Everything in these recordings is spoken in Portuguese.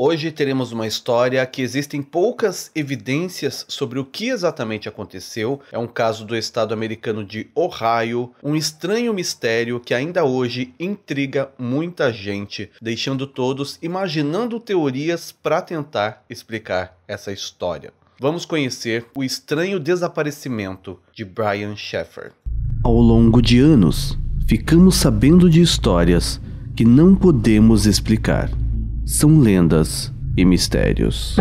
Hoje teremos uma história que existem poucas evidências sobre o que exatamente aconteceu. É um caso do estado americano de Ohio, um estranho mistério que ainda hoje intriga muita gente, deixando todos imaginando teorias para tentar explicar essa história. Vamos conhecer o estranho desaparecimento de Brian Sheffer. Ao longo de anos, ficamos sabendo de histórias que não podemos explicar são lendas e mistérios.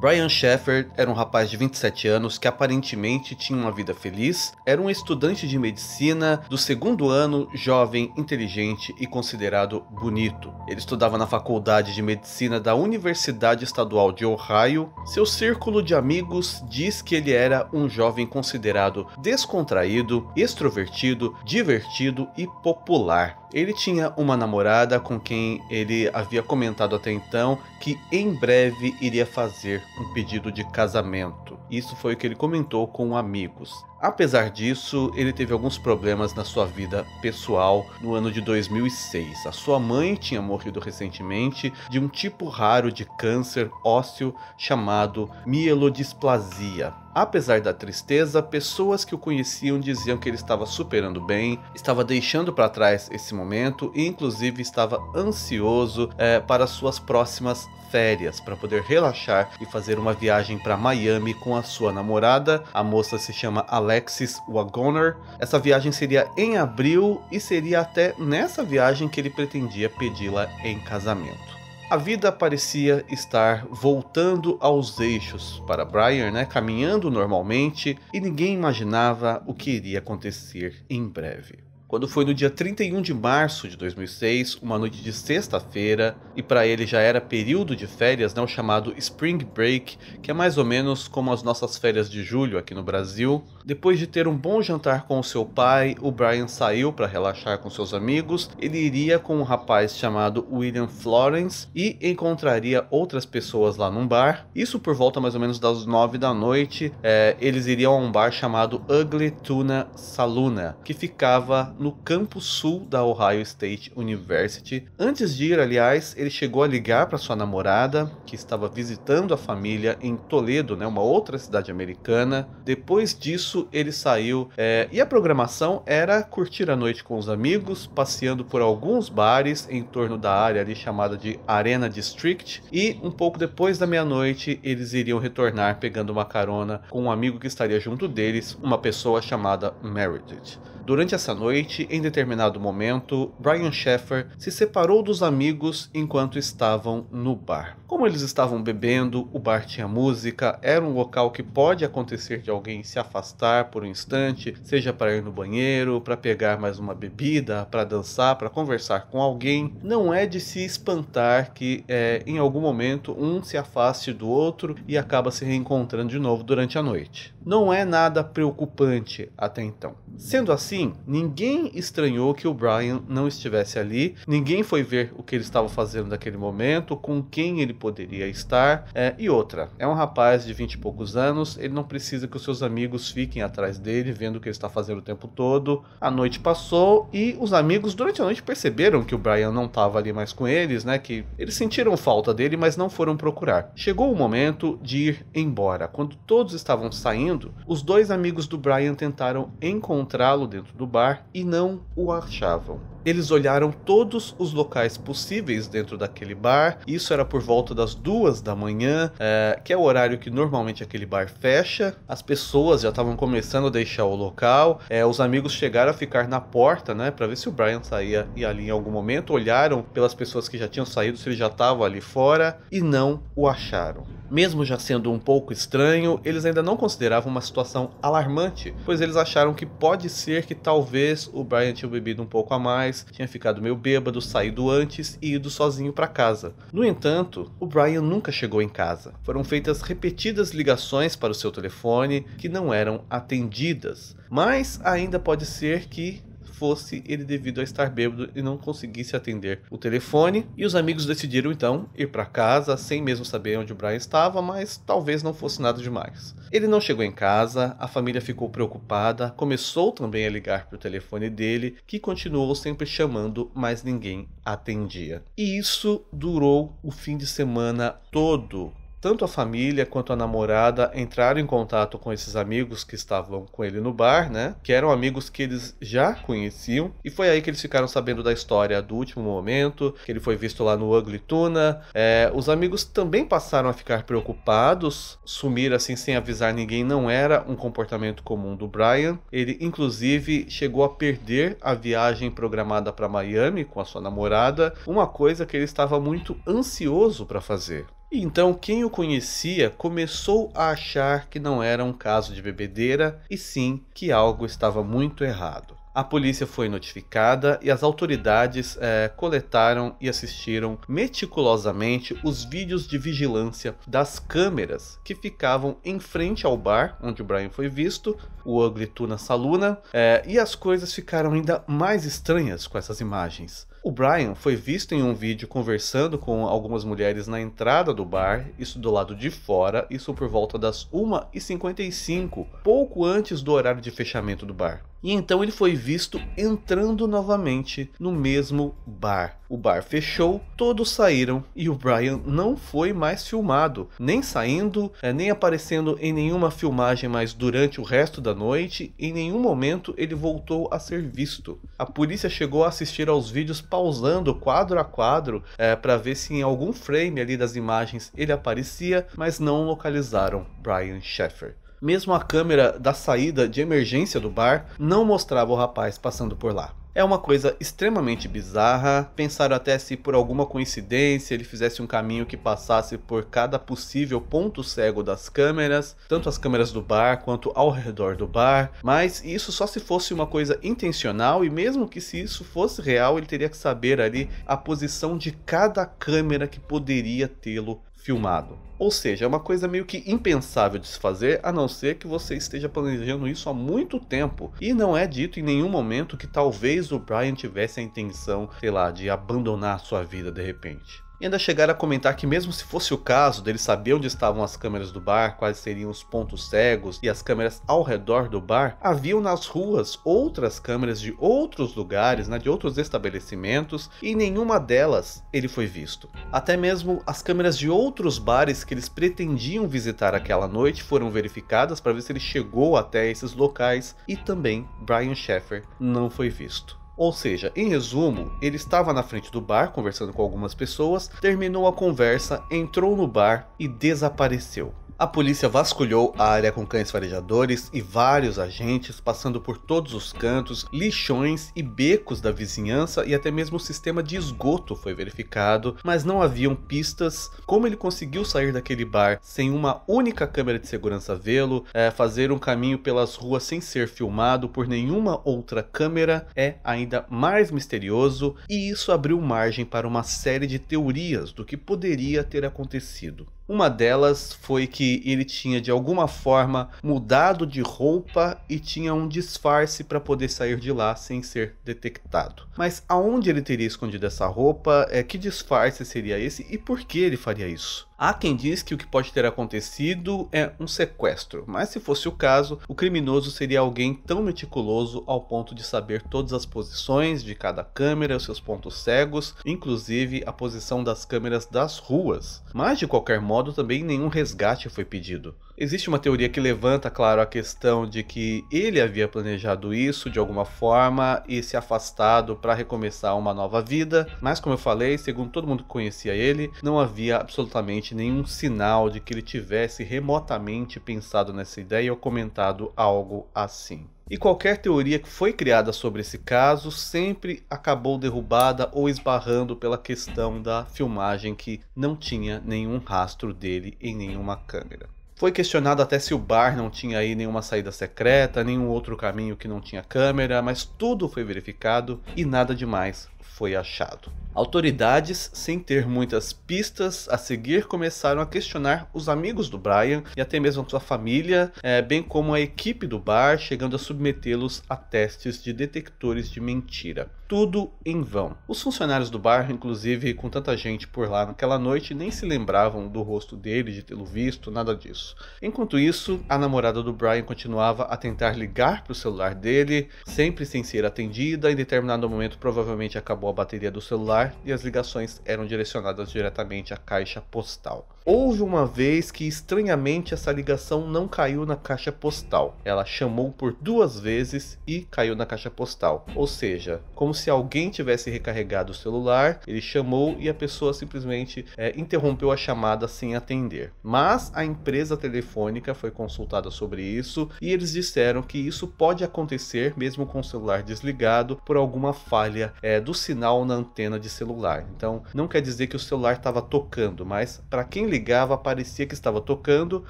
Brian Shepard era um rapaz de 27 anos que aparentemente tinha uma vida feliz, era um estudante de medicina do segundo ano, jovem, inteligente e considerado bonito. Ele estudava na faculdade de medicina da Universidade Estadual de Ohio. Seu círculo de amigos diz que ele era um jovem considerado descontraído, extrovertido, divertido e popular. Ele tinha uma namorada com quem ele havia comentado até então que em breve iria fazer um pedido de casamento. Isso foi o que ele comentou com amigos. Apesar disso, ele teve alguns problemas na sua vida pessoal no ano de 2006. A sua mãe tinha morrido recentemente de um tipo raro de câncer ósseo chamado mielodisplasia. Apesar da tristeza, pessoas que o conheciam diziam que ele estava superando bem, estava deixando para trás esse momento e, inclusive, estava ansioso é, para suas próximas férias, para poder relaxar e fazer uma viagem para Miami com a a sua namorada. A moça se chama Alexis Wagoner. Essa viagem seria em abril e seria até nessa viagem que ele pretendia pedi-la em casamento. A vida parecia estar voltando aos eixos para Brian, né? caminhando normalmente, e ninguém imaginava o que iria acontecer em breve quando foi no dia 31 de março de 2006, uma noite de sexta-feira, e para ele já era período de férias, né, o chamado Spring Break, que é mais ou menos como as nossas férias de julho aqui no Brasil. Depois de ter um bom jantar com o seu pai, o Brian saiu para relaxar com seus amigos. Ele iria com um rapaz chamado William Florence e encontraria outras pessoas lá num bar. Isso por volta mais ou menos das nove da noite. É, eles iriam a um bar chamado Ugly Tuna Saluna, que ficava no campo sul da Ohio State University. Antes de ir, aliás, ele chegou a ligar para sua namorada, que estava visitando a família em Toledo, né, uma outra cidade americana. Depois disso, ele saiu é, e a programação era curtir a noite com os amigos, passeando por alguns bares em torno da área ali chamada de Arena District. E um pouco depois da meia-noite, eles iriam retornar pegando uma carona com um amigo que estaria junto deles, uma pessoa chamada Meredith. Durante essa noite, em determinado momento, Brian Sheffer se separou dos amigos enquanto estavam no bar. Como eles estavam bebendo, o bar tinha música, era um local que pode acontecer de alguém se afastar por um instante, seja para ir no banheiro, para pegar mais uma bebida, para dançar, para conversar com alguém. Não é de se espantar que é, em algum momento um se afaste do outro e acaba se reencontrando de novo durante a noite. Não é nada preocupante até então. Sendo assim, enfim, ninguém estranhou que o Brian não estivesse ali, ninguém foi ver o que ele estava fazendo naquele momento, com quem ele poderia estar. É, e outra, é um rapaz de vinte e poucos anos, ele não precisa que os seus amigos fiquem atrás dele, vendo o que ele está fazendo o tempo todo. A noite passou e os amigos durante a noite perceberam que o Brian não estava ali mais com eles, né? Que eles sentiram falta dele, mas não foram procurar. Chegou o momento de ir embora. Quando todos estavam saindo, os dois amigos do Brian tentaram encontrá-lo dentro dentro do bar e não o achavam. Eles olharam todos os locais possíveis dentro daquele bar. Isso era por volta das duas da manhã, é, que é o horário que normalmente aquele bar fecha. As pessoas já estavam começando a deixar o local. É, os amigos chegaram a ficar na porta, né, para ver se o Brian saía e ali em algum momento olharam pelas pessoas que já tinham saído se ele já estava ali fora e não o acharam. Mesmo já sendo um pouco estranho, eles ainda não consideravam uma situação alarmante, pois eles acharam que pode ser que talvez o Brian tinha bebido um pouco a mais, tinha ficado meio bêbado, saído antes e ido sozinho para casa. No entanto, o Brian nunca chegou em casa. Foram feitas repetidas ligações para o seu telefone que não eram atendidas, mas ainda pode ser que fosse ele devido a estar bêbado e não conseguisse atender o telefone. E os amigos decidiram então ir para casa sem mesmo saber onde o Brian estava, mas talvez não fosse nada demais. Ele não chegou em casa, a família ficou preocupada, começou também a ligar para o telefone dele, que continuou sempre chamando, mas ninguém atendia. E isso durou o fim de semana todo. Tanto a família quanto a namorada entraram em contato com esses amigos que estavam com ele no bar, né? Que eram amigos que eles já conheciam. E foi aí que eles ficaram sabendo da história do último momento, que ele foi visto lá no Ugly Tuna. É, os amigos também passaram a ficar preocupados. Sumir assim sem avisar ninguém não era um comportamento comum do Brian. Ele, inclusive, chegou a perder a viagem programada para Miami com a sua namorada, uma coisa que ele estava muito ansioso para fazer. Então, quem o conhecia começou a achar que não era um caso de bebedeira e sim que algo estava muito errado. A polícia foi notificada e as autoridades é, coletaram e assistiram meticulosamente os vídeos de vigilância das câmeras que ficavam em frente ao bar onde o Brian foi visto, o Ugly Tuna Saluna, é, e as coisas ficaram ainda mais estranhas com essas imagens. O Brian foi visto em um vídeo conversando com algumas mulheres na entrada do bar, isso do lado de fora, isso por volta das 1h55, pouco antes do horário de fechamento do bar. E então ele foi visto entrando novamente no mesmo bar. O bar fechou, todos saíram e o Brian não foi mais filmado, nem saindo, é, nem aparecendo em nenhuma filmagem mais durante o resto da noite, em nenhum momento ele voltou a ser visto. A polícia chegou a assistir aos vídeos pausando quadro a quadro é, para ver se em algum frame ali das imagens ele aparecia, mas não localizaram Brian Sheffer. Mesmo a câmera da saída de emergência do bar não mostrava o rapaz passando por lá. É uma coisa extremamente bizarra. Pensaram até se por alguma coincidência ele fizesse um caminho que passasse por cada possível ponto cego das câmeras, tanto as câmeras do bar quanto ao redor do bar. Mas isso só se fosse uma coisa intencional, e mesmo que se isso fosse real, ele teria que saber ali a posição de cada câmera que poderia tê-lo filmado. Ou seja, é uma coisa meio que impensável de se fazer, a não ser que você esteja planejando isso há muito tempo. E não é dito em nenhum momento que talvez o Brian tivesse a intenção, sei lá, de abandonar sua vida de repente. E ainda chegaram a comentar que mesmo se fosse o caso dele saber onde estavam as câmeras do bar, quais seriam os pontos cegos e as câmeras ao redor do bar, haviam nas ruas outras câmeras de outros lugares, né, de outros estabelecimentos, e nenhuma delas ele foi visto. Até mesmo as câmeras de outros bares que eles pretendiam visitar aquela noite foram verificadas para ver se ele chegou até esses locais, e também Brian Sheffer não foi visto. Ou seja, em resumo, ele estava na frente do bar conversando com algumas pessoas, terminou a conversa, entrou no bar e desapareceu. A polícia vasculhou a área com cães farejadores e vários agentes, passando por todos os cantos, lixões e becos da vizinhança e até mesmo o sistema de esgoto foi verificado, mas não haviam pistas como ele conseguiu sair daquele bar sem uma única câmera de segurança vê-lo, é, fazer um caminho pelas ruas sem ser filmado por nenhuma outra câmera é ainda mais misterioso e isso abriu margem para uma série de teorias do que poderia ter acontecido. Uma delas foi que ele tinha de alguma forma mudado de roupa e tinha um disfarce para poder sair de lá sem ser detectado. Mas aonde ele teria escondido essa roupa? É que disfarce seria esse e por que ele faria isso? Há quem diz que o que pode ter acontecido é um sequestro, mas se fosse o caso, o criminoso seria alguém tão meticuloso ao ponto de saber todas as posições de cada câmera, os seus pontos cegos, inclusive a posição das câmeras das ruas. Mas de qualquer modo, também nenhum resgate foi pedido. Existe uma teoria que levanta, claro, a questão de que ele havia planejado isso de alguma forma e se afastado para recomeçar uma nova vida, mas como eu falei, segundo todo mundo que conhecia ele, não havia absolutamente nenhum sinal de que ele tivesse remotamente pensado nessa ideia ou comentado algo assim. E qualquer teoria que foi criada sobre esse caso sempre acabou derrubada ou esbarrando pela questão da filmagem que não tinha nenhum rastro dele em nenhuma câmera. Foi questionado até se o bar não tinha aí nenhuma saída secreta, nenhum outro caminho que não tinha câmera, mas tudo foi verificado e nada demais foi achado. Autoridades, sem ter muitas pistas a seguir, começaram a questionar os amigos do Brian e até mesmo sua família, é, bem como a equipe do bar, chegando a submetê-los a testes de detectores de mentira tudo em vão. Os funcionários do bairro, inclusive, com tanta gente por lá naquela noite, nem se lembravam do rosto dele, de tê-lo visto, nada disso. Enquanto isso, a namorada do Brian continuava a tentar ligar para o celular dele, sempre sem ser atendida. Em determinado momento, provavelmente acabou a bateria do celular e as ligações eram direcionadas diretamente à caixa postal. Houve uma vez que, estranhamente, essa ligação não caiu na caixa postal. Ela chamou por duas vezes e caiu na caixa postal. Ou seja, como se se alguém tivesse recarregado o celular, ele chamou e a pessoa simplesmente é, interrompeu a chamada sem atender. Mas a empresa telefônica foi consultada sobre isso e eles disseram que isso pode acontecer mesmo com o celular desligado por alguma falha é, do sinal na antena de celular. Então não quer dizer que o celular estava tocando, mas para quem ligava parecia que estava tocando,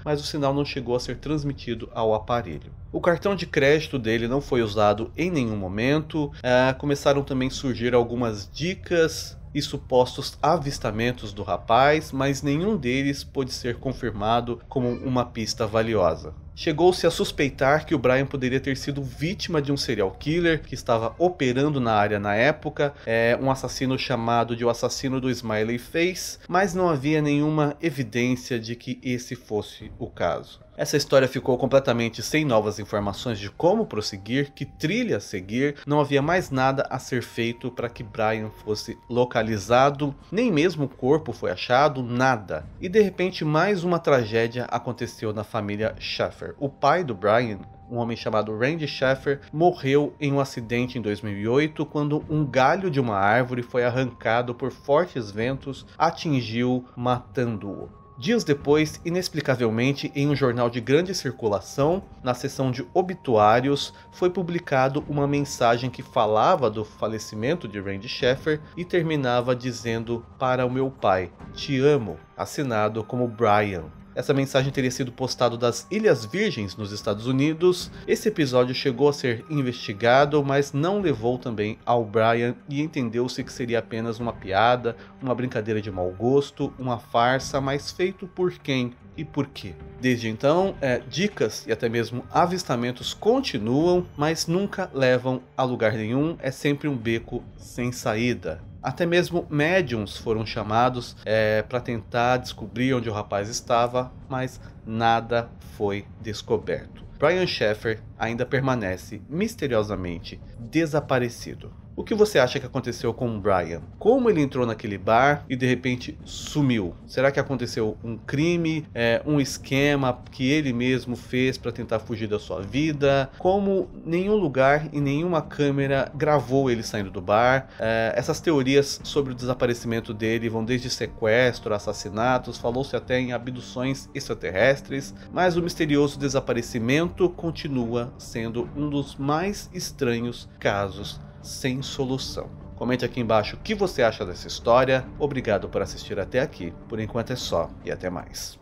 mas o sinal não chegou a ser transmitido ao aparelho. O cartão de crédito dele não foi usado em nenhum momento. É, começaram começaram também a surgir algumas dicas e supostos avistamentos do rapaz, mas nenhum deles pôde ser confirmado como uma pista valiosa. Chegou-se a suspeitar que o Brian poderia ter sido vítima de um serial killer que estava operando na área na época, é, um assassino chamado de o assassino do Smiley Face, mas não havia nenhuma evidência de que esse fosse o caso. Essa história ficou completamente sem novas informações de como prosseguir, que trilha seguir, não havia mais nada a ser feito para que Brian fosse localizado, nem mesmo o corpo foi achado, nada. E de repente mais uma tragédia aconteceu na família Schaff o pai do Brian, um homem chamado Randy Schaeffer, morreu em um acidente em 2008 quando um galho de uma árvore foi arrancado por fortes ventos, atingiu, matando-o. Dias depois, inexplicavelmente, em um jornal de grande circulação, na seção de obituários, foi publicado uma mensagem que falava do falecimento de Randy Sheffer e terminava dizendo: Para o meu pai, te amo, assinado como Brian. Essa mensagem teria sido postada das Ilhas Virgens nos Estados Unidos. Esse episódio chegou a ser investigado, mas não levou também ao Brian e entendeu-se que seria apenas uma piada, uma brincadeira de mau gosto, uma farsa, mas feito por quem e por quê. Desde então, é, dicas e até mesmo avistamentos continuam, mas nunca levam a lugar nenhum, é sempre um beco sem saída. Até mesmo médiums foram chamados é, para tentar descobrir onde o rapaz estava, mas nada foi descoberto. Brian Sheffer ainda permanece misteriosamente desaparecido. O que você acha que aconteceu com o Brian? Como ele entrou naquele bar e de repente sumiu? Será que aconteceu um crime, é, um esquema que ele mesmo fez para tentar fugir da sua vida? Como nenhum lugar e nenhuma câmera gravou ele saindo do bar? É, essas teorias sobre o desaparecimento dele vão desde sequestro, assassinatos, falou-se até em abduções extraterrestres, mas o misterioso desaparecimento continua sendo um dos mais estranhos casos sem solução. Comente aqui embaixo o que você acha dessa história. Obrigado por assistir até aqui. Por enquanto é só e até mais.